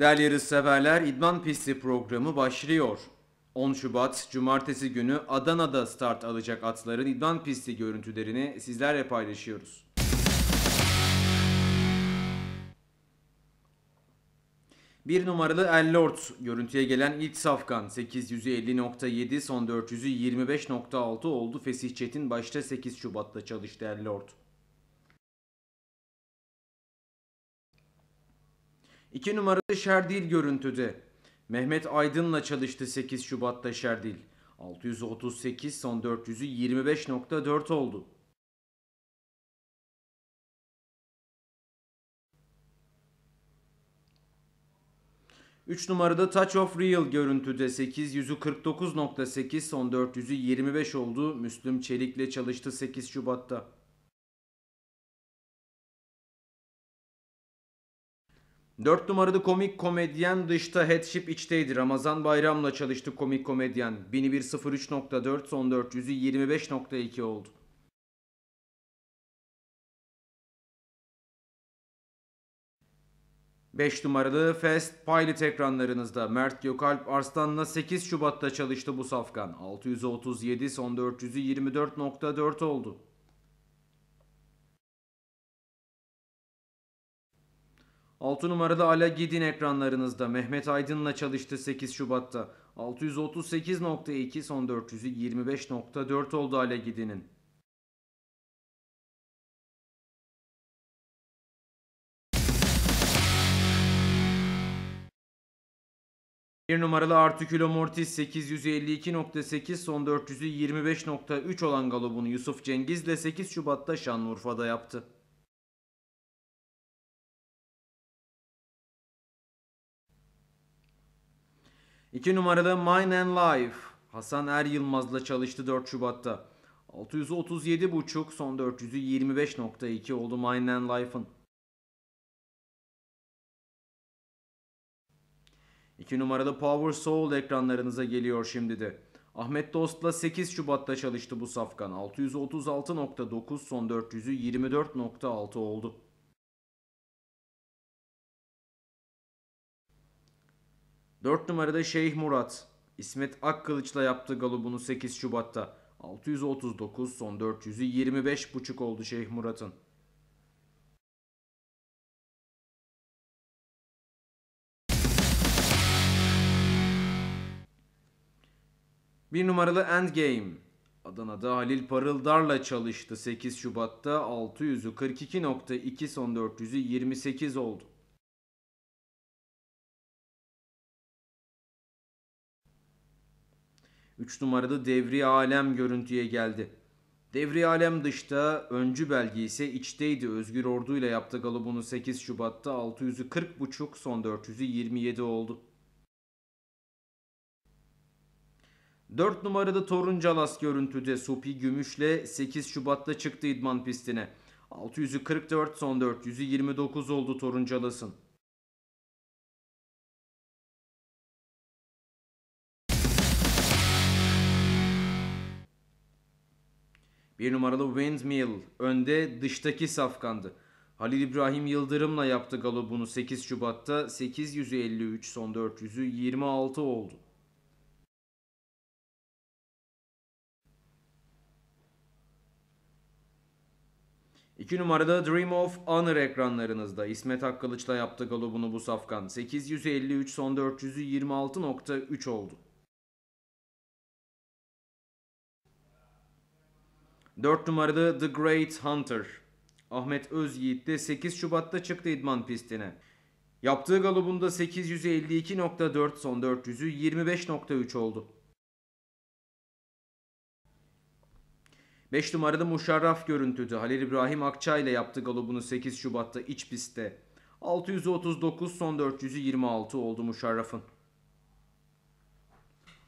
Değerli yarışseverler, İdman Pisti programı başlıyor. 10 Şubat Cumartesi günü Adana'da start alacak atların idman pisti görüntülerini sizlerle paylaşıyoruz. Bir numaralı Ellort görüntüye gelen ilk safkan 850.7 son 425.6 oldu. Fesih Çetin başta 8 Şubat'ta çalıştı Ellort. 2 numarada Şerdil görüntüde. Mehmet Aydın'la çalıştı 8 Şubat'ta Şerdil. 638 son 400'ü 25.4 oldu. Üç numarada Touch of Real görüntüde 800'ü 49.8 son 400'ü 25 oldu. Müslüm Çelik'le çalıştı 8 Şubat'ta. 4 numaralı komik komedyen dışta headship içteydi. Ramazan Bayram'la çalıştı komik komedyen. 1103.4 son 400'ü 25.2 oldu. Beş numaralı Fast Pilot ekranlarınızda Mert Gökalp Arslan'la 8 Şubat'ta çalıştı bu safkan. 637 son 400'ü 24.4 oldu. 6 numarada Ala Gidin ekranlarınızda Mehmet Aydın'la çalıştı 8 Şubat'ta. 638.2 son 400'ü oldu Ala Gidin'in. Bir numaralı Articulo Mortis 852.8 son 400'ü olan galobunu Yusuf Cengiz'le 8 Şubat'ta Şanlıurfa'da yaptı. 2 numarada Mine and Life. Hasan Er Yılmaz'la çalıştı 4 Şubat'ta. 637.5 son 400'ü 25.2 oldu Mine and Life'ın. 2 numaralı Power Soul ekranlarınıza geliyor şimdi de. Ahmet Dost'la 8 Şubat'ta çalıştı bu safkan. 636.9 son 400'ü 24.6 oldu. 4 numarada Şeyh Murat. İsmet Akkılıç'la yaptı galubunu 8 Şubat'ta. 639 son 400'ü buçuk oldu Şeyh Murat'ın. Bir numaralı Endgame. Adana'da Halil Parıldar'la çalıştı 8 Şubat'ta 600'ü 42.2 son 400'ü 28 oldu. 3 numarada devri alem görüntüye geldi. Devri alem dışta, öncü belge ise içteydi. Özgür Ordu ile yaptı galibunu 8 Şubat'ta 640.5 40,5 son 400'ü 27 oldu. 4 numarada Toruncalas görüntüde Supi Gümüş'le 8 Şubat'ta çıktı idman pistine. 644 son 400'ü 29 oldu Toruncalas'ın. Bir numaralı Windmill önde dıştaki safkandı. Halil İbrahim Yıldırım'la yaptı galo bunu 8 Şubat'ta 853 son 400'ü 26 oldu. İki numarada Dream of Honor ekranlarınızda İsmet Akkılıç'la yaptı galobunu bu safkan. 853 son 400'ü 26.3 oldu. 4 numarada The Great Hunter. Ahmet Özyiğit de 8 Şubat'ta çıktı idman pistine. Yaptığı galobunda 852.4 son 400'ü 25.3 oldu. 5 numarada Muşarraf görüntüdü. Halil İbrahim Akça ile yaptı galobunu 8 Şubat'ta iç pistte. 639 son 400'ü 26 oldu Muşarraf'ın.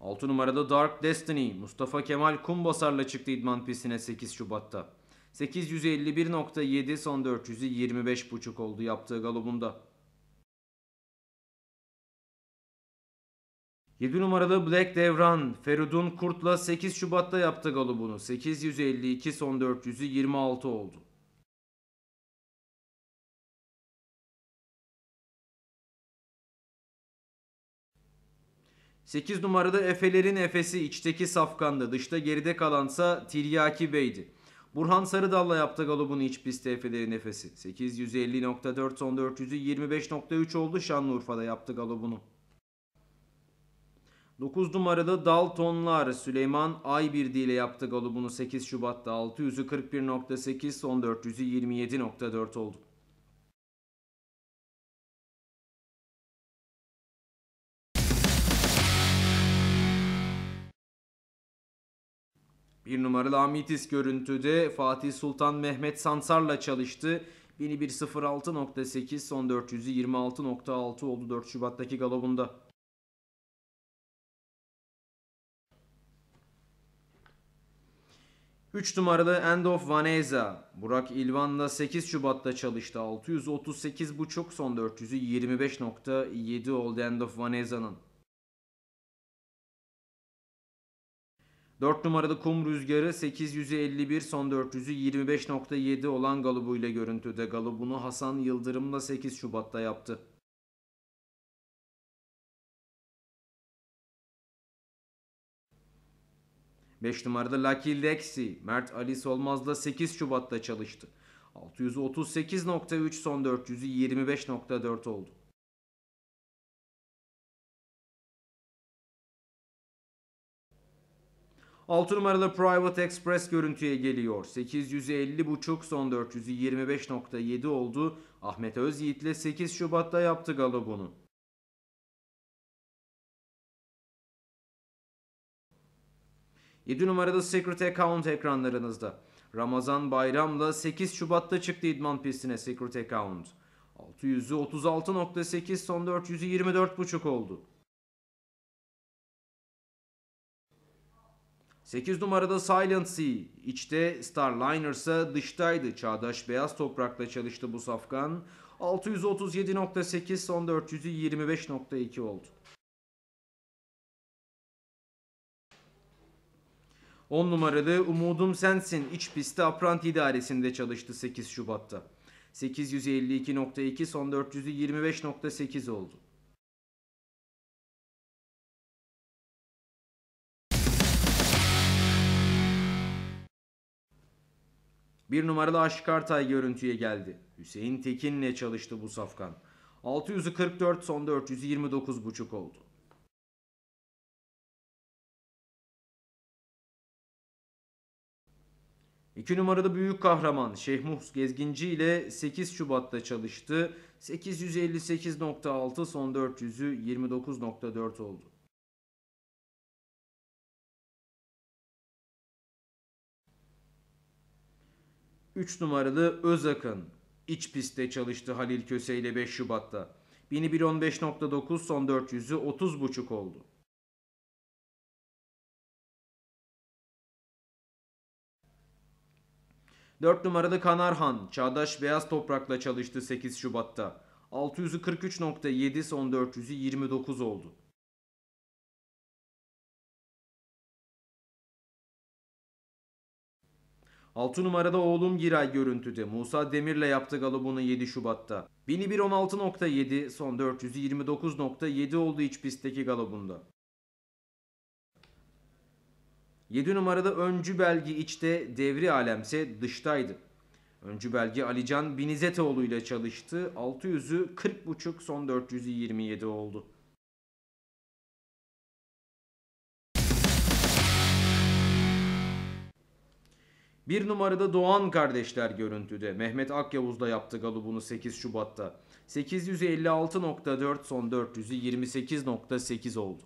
6 numarada Dark Destiny Mustafa Kemal Kumbasar'la çıktı idman pistine 8 Şubat'ta. 851.7 son 400'ü 25.5 oldu yaptığı galobunda. 7 numaralı Black Devran, Feridun Kurt'la 8 Şubat'ta yaptı galobunu. 852 son 400'ü 26 oldu. 8 numarada Efelerin Efesi içteki safkanda, dışta geride kalansa Tiryaki Bey'di. Burhan Sarıdal'la yaptı galubunu iç pistte Efelerin Efesi. 850.4 son 400'ü 25.3 oldu Şanlıurfa'da yaptı galibini. 9 numaralı Daltonlar Süleyman Ay birdiği ile yaptı galibini 8 Şubat'ta 600'ü 41.8 son 400'ü 27.4 oldu. Bir numaralı Amitis görüntüde Fatih Sultan Mehmet Sansar'la çalıştı. 1106.8 son 400'ü 26.6 oldu 4 Şubat'taki galobunda. Üç numaralı End of Vaneza. Burak İlvan'la 8 Şubat'ta çalıştı. 638.5 son 400'ü 25.7 oldu End of Vaneza'nın. 4 numarada kum rüzgarı 851 son 400'ü 25.7 olan Galubu ile görüntüde. Galubunu Hasan Yıldırım'la 8 Şubat'ta yaptı. Beş numarada Lucky Lexi, Mert Ali Solmaz'la 8 Şubat'ta çalıştı. 638.3 son 400'ü 25.4 oldu. 6 numaralı Private Express görüntüye geliyor. 850.5 son 400'ü 25.7 oldu. Ahmet Özyiğit'le 8 Şubat'ta yaptı galo Yedi numaralı Secret Account ekranlarınızda. Ramazan Bayram'la 8 Şubat'ta çıktı idman pistine Secret Account. 636.8 son 400'ü 24.5 oldu. 8 numarada Silent Sea, içte Starliner ise dıştaydı. Çağdaş Beyaz Toprak'ta çalıştı bu safkan. 637.8 son 400'ü oldu. 10 numaralı Umudum Sensin iç pistte Aprant idaresinde çalıştı 8 Şubat'ta. 852.2 son 400'ü oldu. Bir numaralı Aşık Artay görüntüye geldi. Hüseyin Tekin'le çalıştı bu safkan. 644 44 son 429,5 oldu. İki numaralı büyük kahraman Şeyh Muhs Gezginci ile 8 Şubat'ta çalıştı. 858.6 son 400'ü 29.4 oldu. 3 numaralı Özakın iç pistte çalıştı Halil Köse ile 5 Şubat'ta. 1115.9 son 400'ü 30.5 oldu. Dört numaralı Kanarhan, Çağdaş Beyaz Toprak'la çalıştı 8 Şubat'ta. 643.7 son 400'ü 29 oldu. 6 numarada oğlum Giray görüntüde. Musa Demir'le yaptı galobunu 7 Şubat'ta. 1001.16.7 son 429.7 oldu iç pistteki galobunda. 7 numarada öncü belgi içte devri alemse dıştaydı. Öncü Belgi Alican Binizetoğlu ile çalıştı. 600'ü 40.5 son 427 oldu. Bir numarada Doğan kardeşler görüntüde. Mehmet Akyavuz da yaptı galubunu 8 Şubat'ta. 856.4 son 400'ü 28.8 oldu.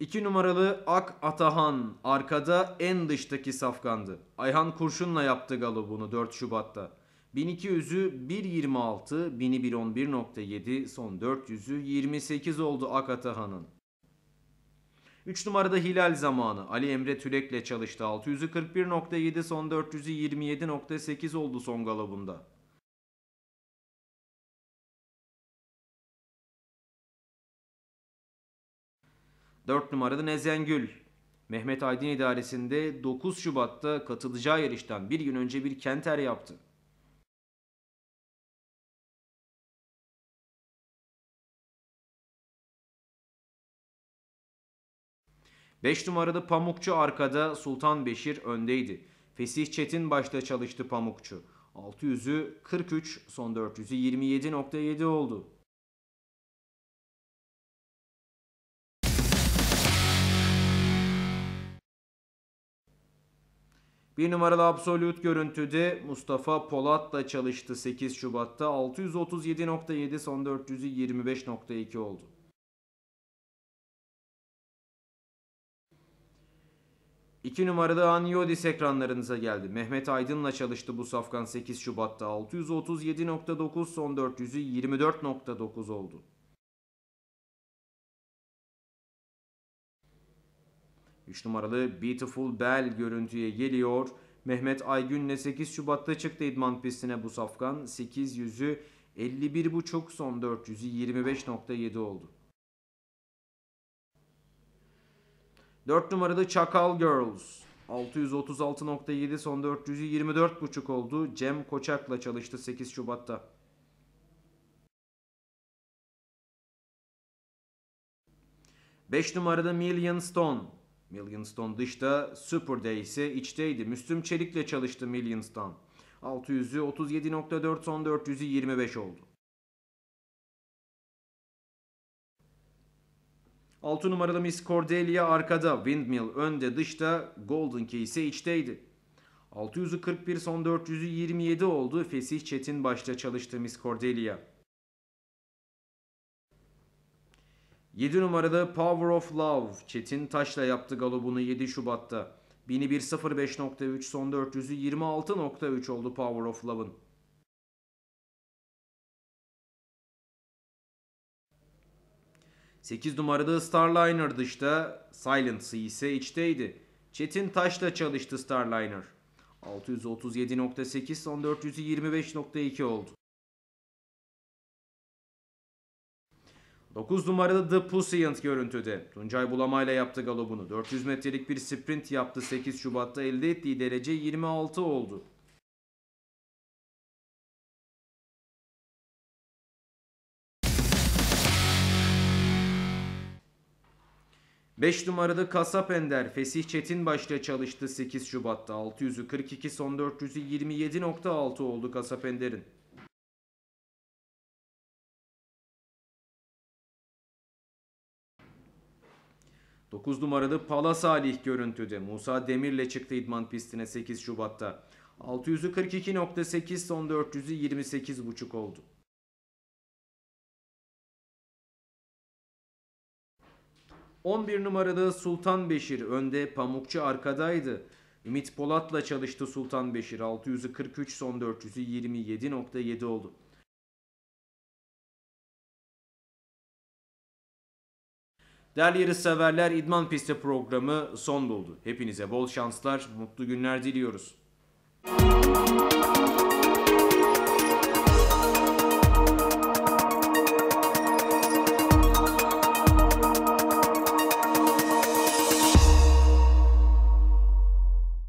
İki numaralı Ak Atahan arkada en dıştaki safkandı. Ayhan Kurşun'la yaptı galobunu 4 Şubat'ta. 1200'ü 1.26, 1.11.7, son 400'ü 28 oldu Ak Atahan'ın. 3 numarada Hilal zamanı. Ali Emre Tülek'le çalıştı. 641.7 son 427.8 oldu son galabında. Dört numarada Nezengül. Mehmet Aydın idaresinde 9 Şubat'ta katılacağı yarıştan bir gün önce bir kenter yaptı. 5 numaralı Pamukçu arkada Sultan Beşir öndeydi. Fesih Çetin başta çalıştı Pamukçu. 600'ü 43, son 400'ü 27.7 oldu. Bir numaralı absolut görüntüde Mustafa Polat da çalıştı 8 Şubat'ta 637.7 son 400'ü 25.2 oldu. 2 numarada Anyodis ekranlarınıza geldi. Mehmet Aydın'la çalıştı bu safkan 8 Şubat'ta 637.9 son 400'ü 24.9 oldu. Üç numaralı Beautiful Bell görüntüye geliyor. Mehmet Aygün'le 8 Şubat'ta çıktı idman pistine bu safkan. 800'ü 51.5 son 400'ü 25.7 oldu. 4 numaralı Çakal Girls. 636.7 son 424.5 oldu. Cem Koçak'la çalıştı 8 Şubat'ta. Beş numarada Million Stone. Million Stone dışta, Super Day ise içteydi. Müslüm Çelik'le çalıştı Million Stone. 600'ü 37.4 son 425 oldu. 6 numaralı Miss Cordelia arkada, Windmill önde dışta, Golden Key ise içteydi. 641 son 427 oldu Fesih Çetin başta çalıştı Miss Cordelia. 7 numaralı Power of Love Çetin Taş'la yaptı galobunu 7 Şubat'ta. 1105.3 son 426.3 oldu Power of Love'ın. 8 numarada Starliner dışta, Silent Sea ise içteydi. Çetin Taş'la çalıştı Starliner. 637.8 son 425.2 oldu. 9 numaralı The Pussyant görüntüde. Tuncay Bulamayla yaptı galobunu. 400 metrelik bir sprint yaptı 8 Şubat'ta elde ettiği derece 26 oldu. 5 numaralı Kasap Ender Fesih Çetin başla çalıştı 8 Şubat'ta 600'ü 42 son 400'ü 27.6 oldu Kasap Ender'in. Dokuz numaralı Pala Salih görüntüde Musa Demir'le çıktı idman pistine 8 Şubat'ta. 642.8 son 400'ü 28.5 oldu. 11 numarada Sultan Beşir önde, Pamukçu arkadaydı. Ümit Polat'la çalıştı Sultan Beşir. 643 son 400'ü 27.7 oldu. Değerli severler İdman Pisti programı son buldu. Hepinize bol şanslar, mutlu günler diliyoruz. Müzik